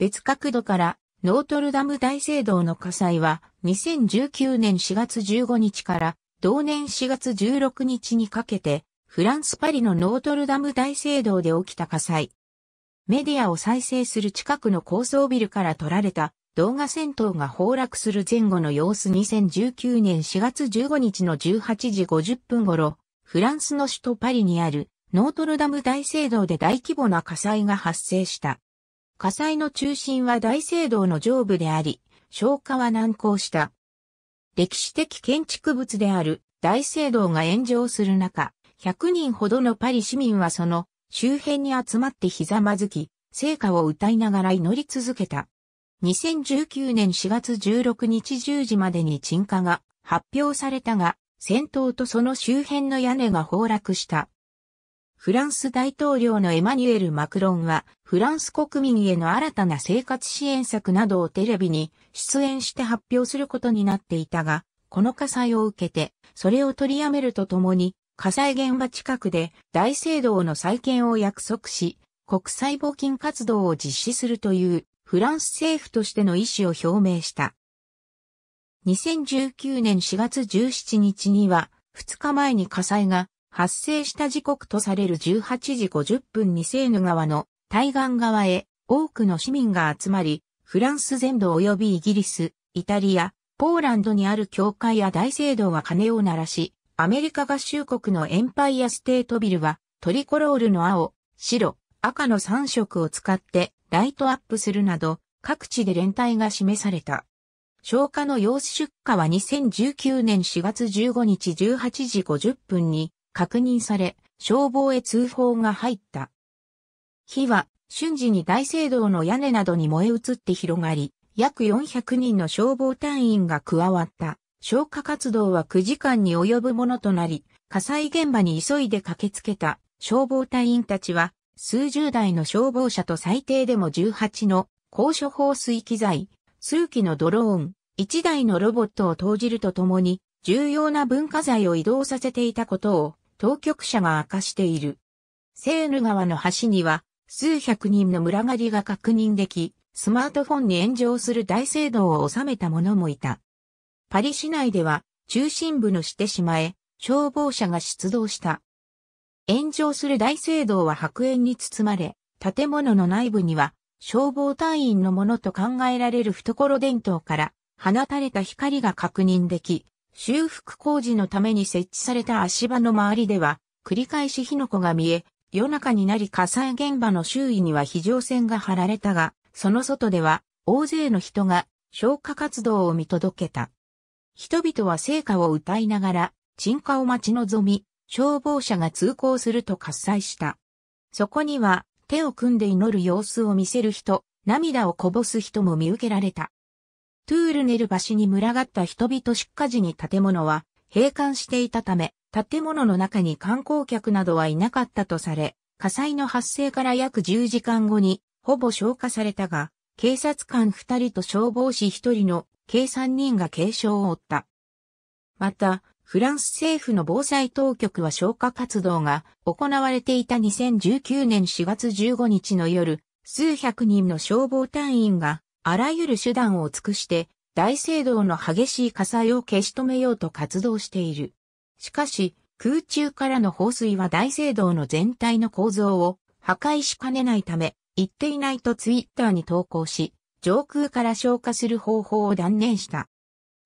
別角度からノートルダム大聖堂の火災は2019年4月15日から同年4月16日にかけてフランスパリのノートルダム大聖堂で起きた火災。メディアを再生する近くの高層ビルから撮られた動画戦闘が崩落する前後の様子2019年4月15日の18時50分頃、フランスの首都パリにあるノートルダム大聖堂で大規模な火災が発生した。火災の中心は大聖堂の上部であり、消火は難航した。歴史的建築物である大聖堂が炎上する中、100人ほどのパリ市民はその周辺に集まってひざまずき、聖火を歌いながら祈り続けた。2019年4月16日10時までに鎮火が発表されたが、戦闘とその周辺の屋根が崩落した。フランス大統領のエマニュエル・マクロンは、フランス国民への新たな生活支援策などをテレビに出演して発表することになっていたが、この火災を受けて、それを取りやめるとともに、火災現場近くで大聖堂の再建を約束し、国際募金活動を実施するというフランス政府としての意思を表明した。2019年4月17日には、2日前に火災が発生した時刻とされる18時50分にセーヌ川の対岸側へ多くの市民が集まり、フランス全土及びイギリス、イタリア、ポーランドにある教会や大聖堂は鐘を鳴らし、アメリカ合衆国のエンパイアステートビルはトリコロールの青、白、赤の3色を使ってライトアップするなど、各地で連帯が示された。消火の様子出火は2019年4月15日18時50分に確認され、消防へ通報が入った。火は瞬時に大聖堂の屋根などに燃え移って広がり、約400人の消防隊員が加わった。消火活動は9時間に及ぶものとなり、火災現場に急いで駆けつけた消防隊員たちは、数十台の消防車と最低でも18の高所放水機材、数機のドローン、1台のロボットを投じるとともに、重要な文化財を移動させていたことを当局者が明かしている。セーヌ川の橋には数百人の群がりが確認でき、スマートフォンに炎上する大聖堂を収めた者もいた。パリ市内では中心部のしてしまえ、消防車が出動した。炎上する大聖堂は白煙に包まれ、建物の内部には消防隊員のものと考えられる懐電灯から放たれた光が確認でき、修復工事のために設置された足場の周りでは、繰り返し火の粉が見え、夜中になり火災現場の周囲には非常線が張られたが、その外では大勢の人が消火活動を見届けた。人々は聖火を歌いながら、鎮火を待ち望み、消防車が通行すると喝采した。そこには手を組んで祈る様子を見せる人、涙をこぼす人も見受けられた。トゥールネル橋に群がった人々出荷時に建物は閉館していたため、建物の中に観光客などはいなかったとされ、火災の発生から約10時間後に、ほぼ消火されたが、警察官2人と消防士1人の計3人が軽傷を負った。また、フランス政府の防災当局は消火活動が行われていた2019年4月15日の夜、数百人の消防隊員があらゆる手段を尽くして大聖堂の激しい火災を消し止めようと活動している。しかし、空中からの放水は大聖堂の全体の構造を破壊しかねないため、言っていないとツイッターに投稿し、上空から消火する方法を断念した。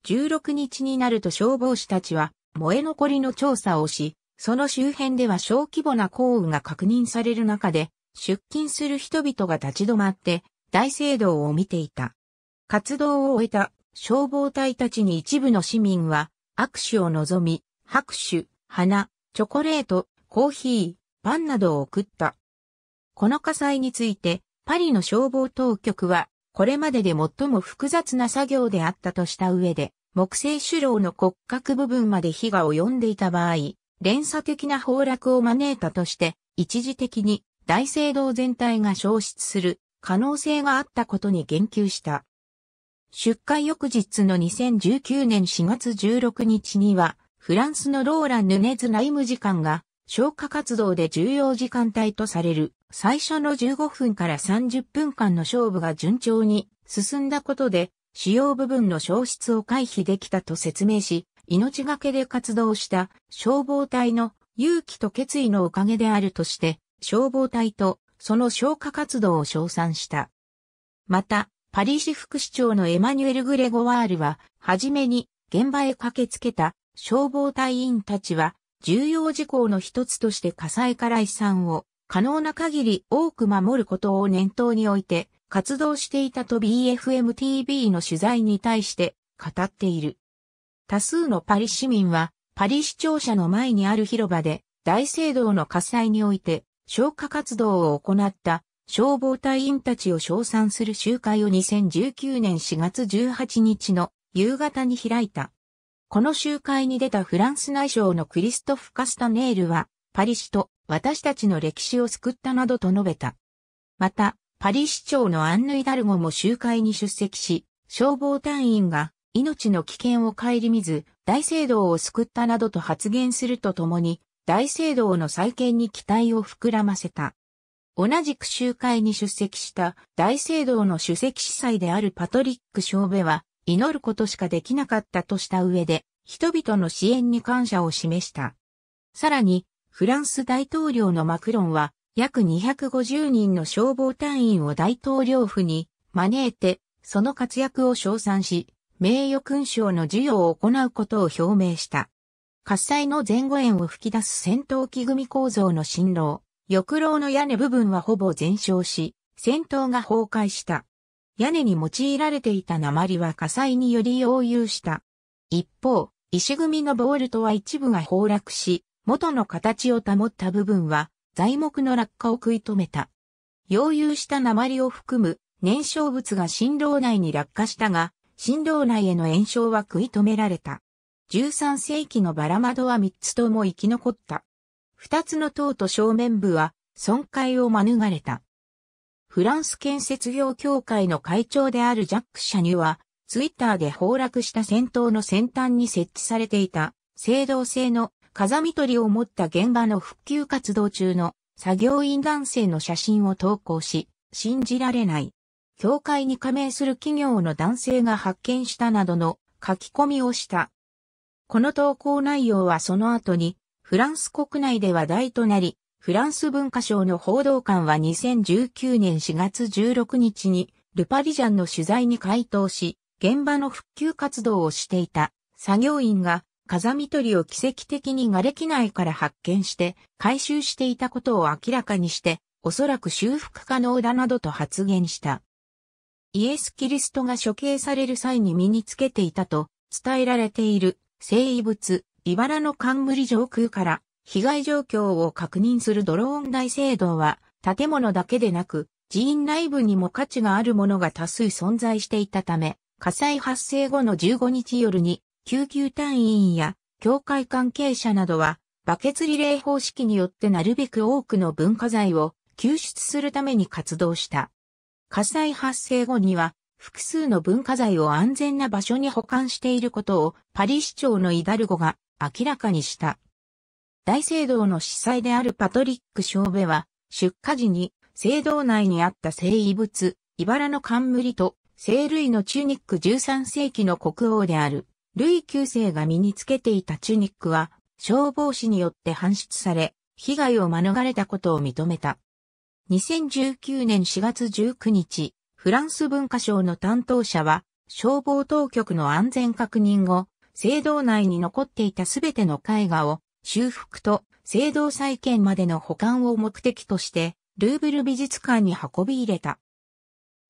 16日になると消防士たちは燃え残りの調査をし、その周辺では小規模な降雨が確認される中で、出勤する人々が立ち止まって大聖堂を見ていた。活動を終えた消防隊たちに一部の市民は握手を望み、拍手、花、チョコレート、コーヒー、パンなどを送った。この火災について、パリの消防当局は、これまでで最も複雑な作業であったとした上で、木製主楼の骨格部分まで火が及んでいた場合、連鎖的な崩落を招いたとして、一時的に大聖堂全体が消失する可能性があったことに言及した。出荷翌日の2019年4月16日には、フランスのローラ・ヌネズ内務次官が、消火活動で重要時間帯とされる、最初の15分から30分間の勝負が順調に進んだことで、主要部分の消失を回避できたと説明し、命がけで活動した消防隊の勇気と決意のおかげであるとして、消防隊とその消火活動を称賛した。また、パリ市副市長のエマニュエル・グレゴワールは、はじめに現場へ駆けつけた消防隊員たちは、重要事項の一つとして火災から遺産を可能な限り多く守ることを念頭に置いて、活動していたと BFMTV の取材に対して語っている。多数のパリ市民は、パリ市庁舎の前にある広場で、大聖堂の火災において、消火活動を行った消防隊員たちを称賛する集会を2019年4月18日の夕方に開いた。この集会に出たフランス内省のクリストフ・カスタネールは、パリ市と私たちの歴史を救ったなどと述べた。また、パリ市長のアンヌイダルゴも集会に出席し、消防隊員が命の危険を顧みず、大聖堂を救ったなどと発言するとともに、大聖堂の再建に期待を膨らませた。同じく集会に出席した大聖堂の主席司祭であるパトリック・ショーベは祈ることしかできなかったとした上で人々の支援に感謝を示した。さらにフランス大統領のマクロンは約250人の消防隊員を大統領府に招いてその活躍を称賛し名誉勲章の授与を行うことを表明した。火災の前後円を吹き出す戦闘機組構造の振動。翼廊の屋根部分はほぼ全焼し、戦闘が崩壊した。屋根に用いられていた鉛は火災により溶融した。一方、石組のボールトは一部が崩落し、元の形を保った部分は材木の落下を食い止めた。溶融した鉛を含む燃焼物が振動内に落下したが、振動内への炎症は食い止められた。13世紀のバラ窓は3つとも生き残った。2つの塔と正面部は損壊を免れた。フランス建設業協会の会長であるジャック・シャニュは、ツイッターで崩落した戦闘の先端に設置されていた、青銅製の風見取りを持った現場の復旧活動中の作業員男性の写真を投稿し、信じられない。協会に加盟する企業の男性が発見したなどの書き込みをした。この投稿内容はその後に、フランス国内で話題となり、フランス文化省の報道官は2019年4月16日に、ルパリジャンの取材に回答し、現場の復旧活動をしていた作業員が風見取りを奇跡的に瓦礫内から発見して回収していたことを明らかにして、おそらく修復可能だなどと発言した。イエス・キリストが処刑される際に身につけていたと伝えられている聖遺物、茨の冠上空から被害状況を確認するドローン大聖堂は建物だけでなく寺院内部にも価値があるものが多数存在していたため火災発生後の15日夜に救急隊員や教会関係者などはバケツリレー方式によってなるべく多くの文化財を救出するために活動した。火災発生後には複数の文化財を安全な場所に保管していることをパリ市長のイダルゴが明らかにした。大聖堂の司祭であるパトリック・ショーベは、出火時に聖堂内にあった聖遺物、茨の冠と聖類のチュニック13世紀の国王である、ルイ9世が身につけていたチュニックは、消防士によって搬出され、被害を免れたことを認めた。2019年4月19日、フランス文化省の担当者は、消防当局の安全確認後、聖堂内に残っていたすべての絵画を、修復と聖堂再建までの保管を目的として、ルーブル美術館に運び入れた。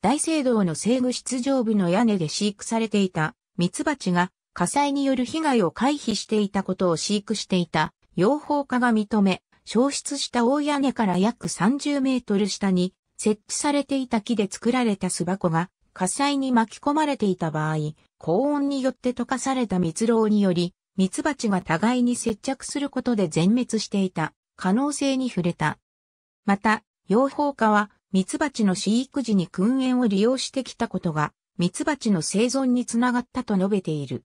大聖堂の西部出場部の屋根で飼育されていた蜜蜂が火災による被害を回避していたことを飼育していた養蜂家が認め、消失した大屋根から約30メートル下に設置されていた木で作られた巣箱が火災に巻き込まれていた場合、高温によって溶かされた蜜蝋により、蜜蜂が互いに接着することで全滅していた可能性に触れた。また、養蜂家は蜜蜂の飼育時に訓練を利用してきたことが蜜蜂の生存につながったと述べている。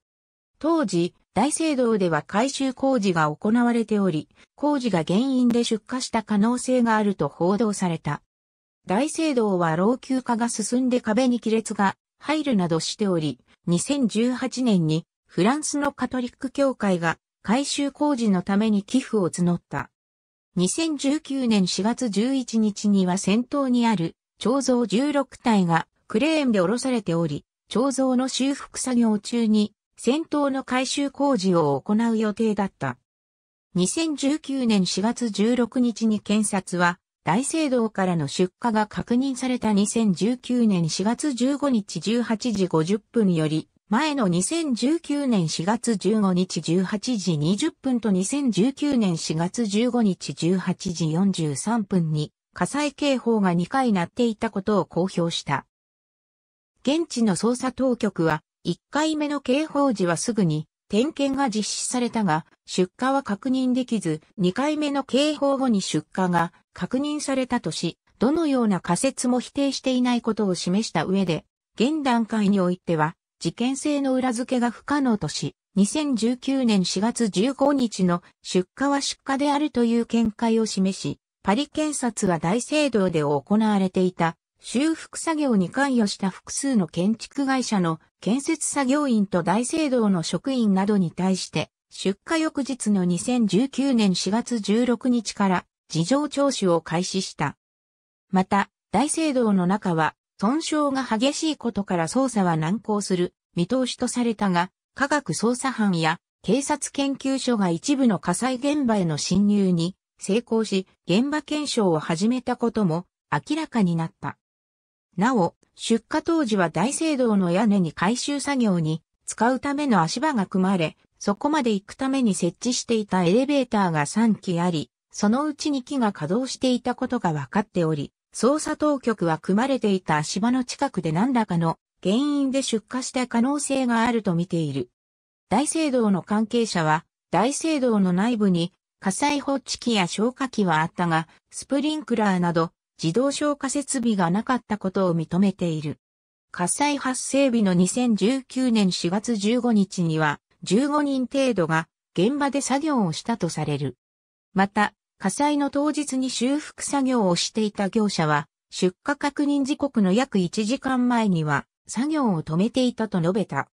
当時、大聖堂では改修工事が行われており、工事が原因で出火した可能性があると報道された。大聖堂は老朽化が進んで壁に亀裂が入るなどしており、2018年にフランスのカトリック教会が改修工事のために寄付を募った。2019年4月11日には先頭にある彫像16体がクレーンで下ろされており、彫像の修復作業中に先頭の改修工事を行う予定だった。2019年4月16日に検察は大聖堂からの出荷が確認された2019年4月15日18時50分より、前の2019年4月15日18時20分と2019年4月15日18時43分に火災警報が2回鳴っていたことを公表した。現地の捜査当局は1回目の警報時はすぐに点検が実施されたが出荷は確認できず2回目の警報後に出荷が確認されたとし、どのような仮説も否定していないことを示した上で、現段階においては、事件性の裏付けが不可能とし、2019年4月15日の出荷は出荷であるという見解を示し、パリ検察は大聖堂で行われていた修復作業に関与した複数の建築会社の建設作業員と大聖堂の職員などに対して、出荷翌日の2019年4月16日から事情聴取を開始した。また、大聖堂の中は、損傷が激しいことから捜査は難航する見通しとされたが、科学捜査班や警察研究所が一部の火災現場への侵入に成功し、現場検証を始めたことも明らかになった。なお、出火当時は大聖堂の屋根に回収作業に使うための足場が組まれ、そこまで行くために設置していたエレベーターが3基あり、そのうち2機が稼働していたことが分かっており、捜査当局は組まれていた足場の近くで何らかの原因で出火した可能性があると見ている。大聖堂の関係者は、大聖堂の内部に火災放知器や消火器はあったが、スプリンクラーなど自動消火設備がなかったことを認めている。火災発生日の2019年4月15日には15人程度が現場で作業をしたとされる。また、火災の当日に修復作業をしていた業者は、出火確認時刻の約1時間前には作業を止めていたと述べた。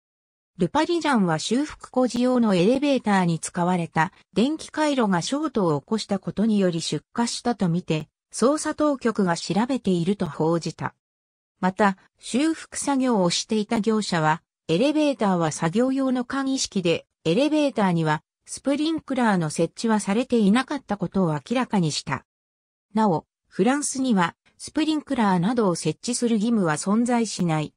ルパリジャンは修復工事用のエレベーターに使われた電気回路がショートを起こしたことにより出火したとみて、捜査当局が調べていると報じた。また、修復作業をしていた業者は、エレベーターは作業用の簡易式で、エレベーターにはスプリンクラーの設置はされていなかったことを明らかにした。なお、フランスにはスプリンクラーなどを設置する義務は存在しない。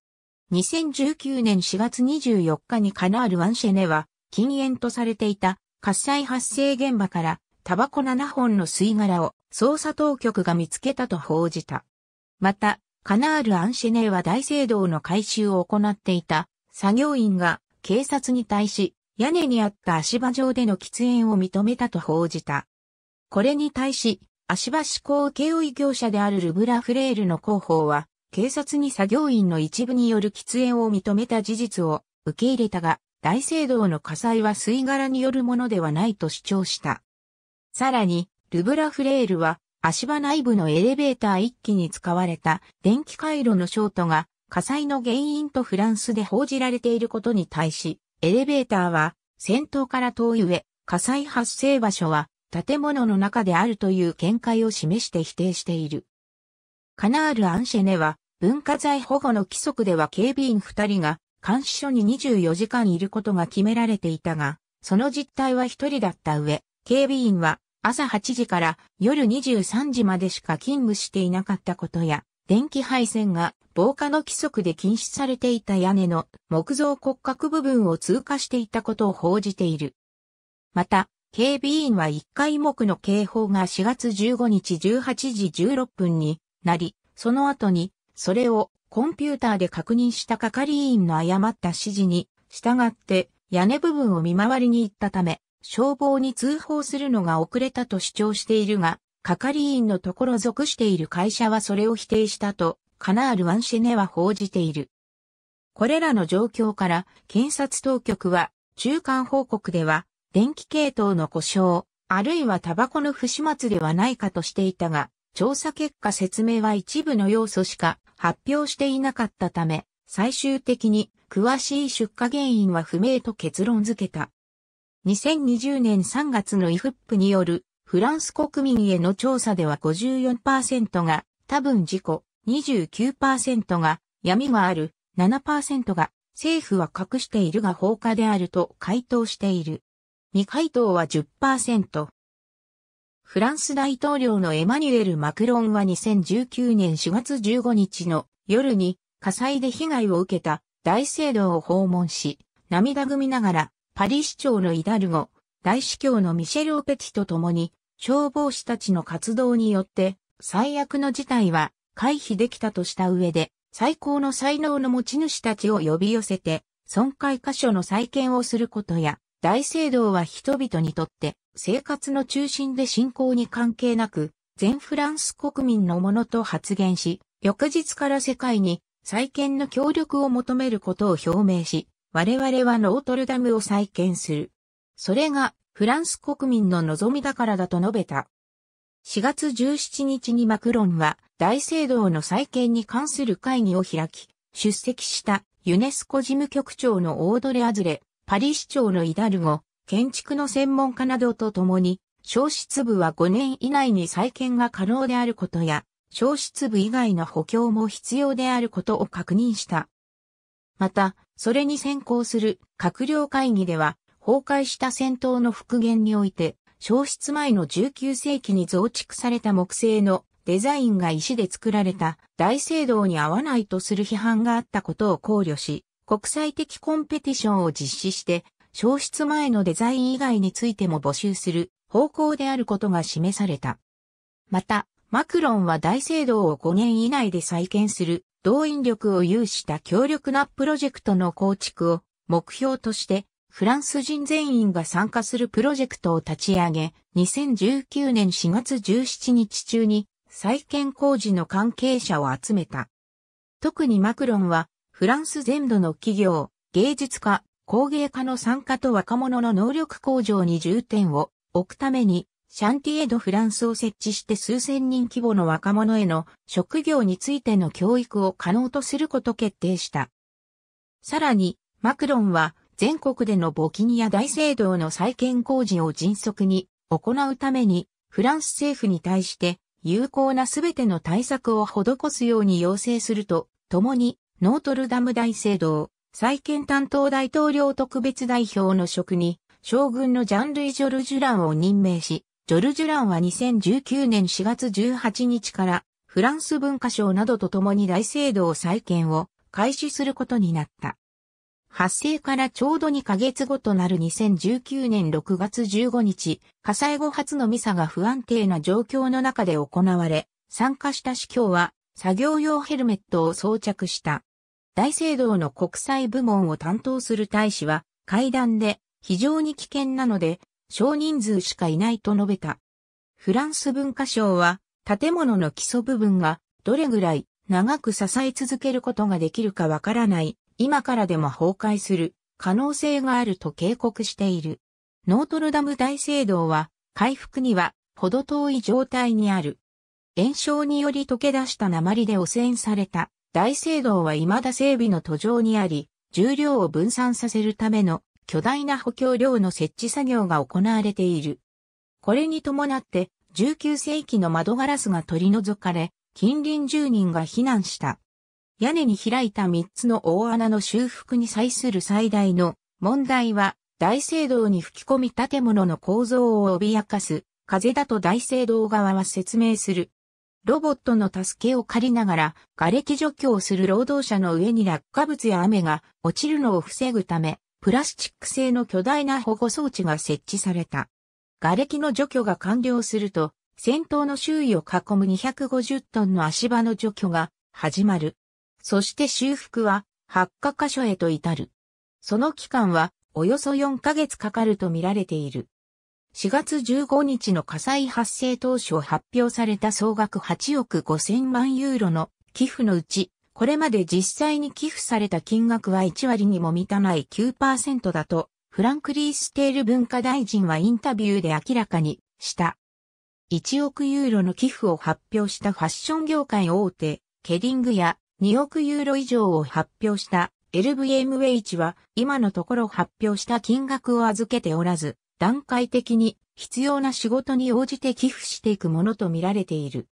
2019年4月24日にカナール・ワンシェネは禁煙とされていた火災発生現場からタバコ7本の吸い殻を捜査当局が見つけたと報じた。また、カナール・アンシェネは大聖堂の改修を行っていた作業員が警察に対し屋根にあった足場上での喫煙を認めたと報じた。これに対し、足場施工請負業者であるルブラフレールの広報は、警察に作業員の一部による喫煙を認めた事実を受け入れたが、大聖堂の火災は吸い殻によるものではないと主張した。さらに、ルブラフレールは、足場内部のエレベーター1機に使われた電気回路のショートが火災の原因とフランスで報じられていることに対し、エレベーターは先頭から遠い上、火災発生場所は建物の中であるという見解を示して否定している。カナール・アンシェネは文化財保護の規則では警備員2人が監視所に24時間いることが決められていたが、その実態は1人だった上、警備員は朝8時から夜23時までしか勤務していなかったことや、電気配線が防火の規則で禁止されていた屋根の木造骨格部分を通過していたことを報じている。また、警備員は1回目の警報が4月15日18時16分になり、その後に、それをコンピューターで確認した係員の誤った指示に従って屋根部分を見回りに行ったため、消防に通報するのが遅れたと主張しているが、係員のところ属している会社はそれを否定したとカナール・ワンシェネは報じている。これらの状況から検察当局は中間報告では電気系統の故障、あるいはタバコの不始末ではないかとしていたが、調査結果説明は一部の要素しか発表していなかったため、最終的に詳しい出火原因は不明と結論付けた。2020年3月のイフップによるフランス国民への調査では54%が多分事故、29%が闇がある、7%が政府は隠しているが放火であると回答している。未回答は10%。フランス大統領のエマニュエル・マクロンは2019年4月15日の夜に火災で被害を受けた大聖堂を訪問し、涙ぐみながらパリ市長のイダルゴ、大司教のミシェル・オペティと共に消防士たちの活動によって最悪の事態は回避できたとした上で、最高の才能の持ち主たちを呼び寄せて、損壊箇所の再建をすることや、大聖堂は人々にとって生活の中心で信仰に関係なく、全フランス国民のものと発言し、翌日から世界に再建の協力を求めることを表明し、我々はノートルダムを再建する。それがフランス国民の望みだからだと述べた。4月17日にマクロンは大聖堂の再建に関する会議を開き、出席したユネスコ事務局長のオードレ・アズレ、パリ市長のイダルゴ、建築の専門家などと共に、消失部は5年以内に再建が可能であることや、消失部以外の補強も必要であることを確認した。また、それに先行する閣僚会議では、崩壊した戦闘の復元において、消失前の19世紀に増築された木製のデザインが石で作られた大聖堂に合わないとする批判があったことを考慮し、国際的コンペティションを実施して、消失前のデザイン以外についても募集する方向であることが示された。また、マクロンは大聖堂を5年以内で再建する動員力を有した強力なプロジェクトの構築を目標としてフランス人全員が参加するプロジェクトを立ち上げ、2019年4月17日中に再建工事の関係者を集めた。特にマクロンは、フランス全土の企業、芸術家、工芸家の参加と若者の能力向上に重点を置くために、シャンティエド・フランスを設置して数千人規模の若者への職業についての教育を可能とすること決定した。さらに、マクロンは全国での募金や大聖堂の再建工事を迅速に行うために、フランス政府に対して有効なすべての対策を施すように要請すると、ともに、ノートルダム大聖堂、再建担当大統領特別代表の職に、将軍のジャンルイ・ジョルジュランを任命し、ジョルジュランは2019年4月18日から、フランス文化省などと共に大聖堂再建を開始することになった。発生からちょうど2ヶ月後となる2019年6月15日、火災後初のミサが不安定な状況の中で行われ、参加した司教は作業用ヘルメットを装着した。大聖堂の国際部門を担当する大使は、会談で非常に危険なので、少人数しかいないと述べた。フランス文化省は、建物の基礎部分がどれぐらい長く支え続けることができるかわからない今からでも崩壊する可能性があると警告している。ノートルダム大聖堂は回復にはほど遠い状態にある。炎症により溶け出した鉛で汚染された大聖堂は未だ整備の途上にあり、重量を分散させるための巨大な補強量の設置作業が行われている。これに伴って19世紀の窓ガラスが取り除かれ、近隣住人が避難した。屋根に開いた3つの大穴の修復に際する最大の問題は、大聖堂に吹き込み建物の構造を脅かす、風だと大聖堂側は説明する。ロボットの助けを借りながら、瓦礫除去をする労働者の上に落下物や雨が落ちるのを防ぐため、プラスチック製の巨大な保護装置が設置された。瓦礫の除去が完了すると、先頭の周囲を囲む250トンの足場の除去が始まる。そして修復は発火箇所へと至る。その期間はおよそ4ヶ月かかると見られている。4月15日の火災発生当初発表された総額8億5000万ユーロの寄付のうち、これまで実際に寄付された金額は1割にも満たない9%だと、フランクリー・ステール文化大臣はインタビューで明らかにした。1億ユーロの寄付を発表したファッション業界大手、ケディングや2億ユーロ以上を発表した LVMH は今のところ発表した金額を預けておらず、段階的に必要な仕事に応じて寄付していくものとみられている。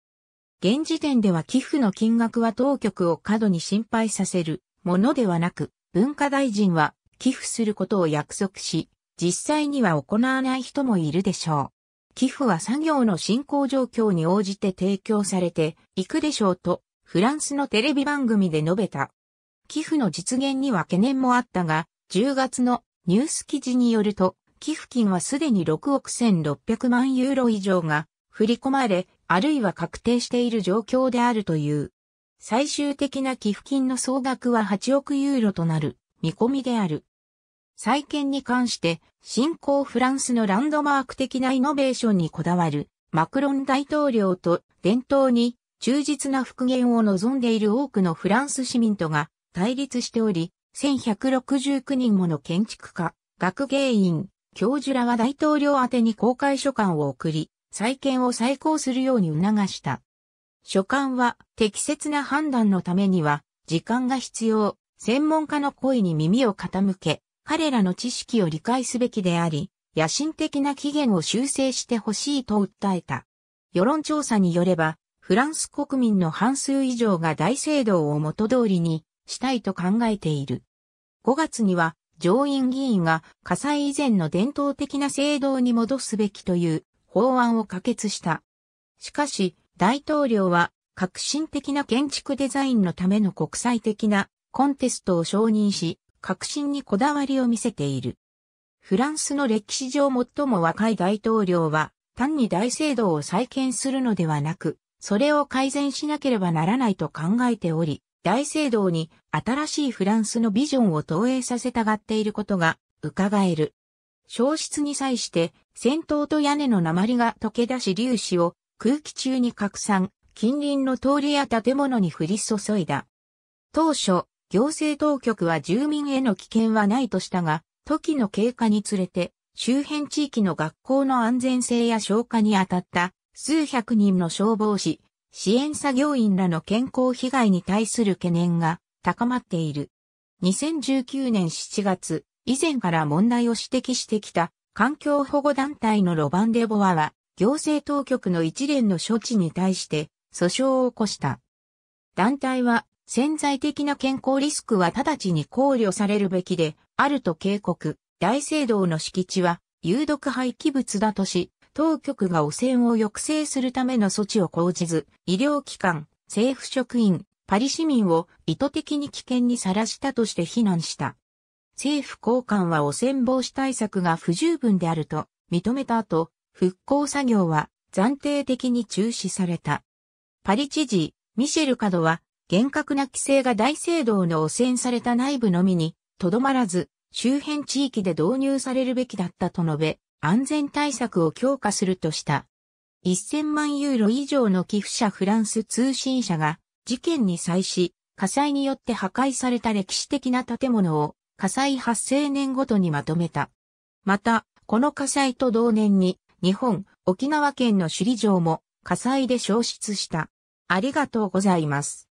現時点では寄付の金額は当局を過度に心配させるものではなく、文化大臣は寄付することを約束し、実際には行わない人もいるでしょう。寄付は作業の進行状況に応じて提供されていくでしょうとフランスのテレビ番組で述べた。寄付の実現には懸念もあったが、10月のニュース記事によると、寄付金はすでに6億1600万ユーロ以上が振り込まれ、あるいは確定している状況であるという。最終的な寄付金の総額は8億ユーロとなる見込みである。再建に関して、新興フランスのランドマーク的なイノベーションにこだわるマクロン大統領と伝統に忠実な復元を望んでいる多くのフランス市民とが対立しており、1169人もの建築家、学芸員、教授らは大統領宛に公開書簡を送り、再建を再考するように促した。書簡は適切な判断のためには時間が必要、専門家の声に耳を傾け、彼らの知識を理解すべきであり、野心的な期限を修正してほしいと訴えた。世論調査によれば、フランス国民の半数以上が大聖堂を元通りにしたいと考えている。5月には上院議員が火災以前の伝統的な聖堂に戻すべきという法案を可決した。しかし、大統領は革新的な建築デザインのための国際的なコンテストを承認し、革新にこだわりを見せている。フランスの歴史上最も若い大統領は、単に大聖堂を再建するのではなく、それを改善しなければならないと考えており、大聖堂に新しいフランスのビジョンを投影させたがっていることが伺える。消失に際して戦闘と屋根の鉛が溶け出し粒子を空気中に拡散、近隣の通りや建物に降り注いだ。当初、行政当局は住民への危険はないとしたが、時の経過につれて、周辺地域の学校の安全性や消化に当たった数百人の消防士、支援作業員らの健康被害に対する懸念が高まっている。2019年7月、以前から問題を指摘してきた環境保護団体のロバンデボアは、行政当局の一連の処置に対して訴訟を起こした。団体は潜在的な健康リスクは直ちに考慮されるべきであると警告、大聖堂の敷地は有毒廃棄物だとし、当局が汚染を抑制するための措置を講じず、医療機関、政府職員、パリ市民を意図的に危険にさらしたとして非難した。政府高官は汚染防止対策が不十分であると認めた後、復興作業は暫定的に中止された。パリ知事、ミシェル・カドは、厳格な規制が大聖堂の汚染された内部のみに、とどまらず、周辺地域で導入されるべきだったと述べ、安全対策を強化するとした。1000万ユーロ以上の寄付者フランス通信社が事件に際し、火災によって破壊された歴史的な建物を火災発生年ごとにまとめた。また、この火災と同年に日本、沖縄県の首里城も火災で焼失した。ありがとうございます。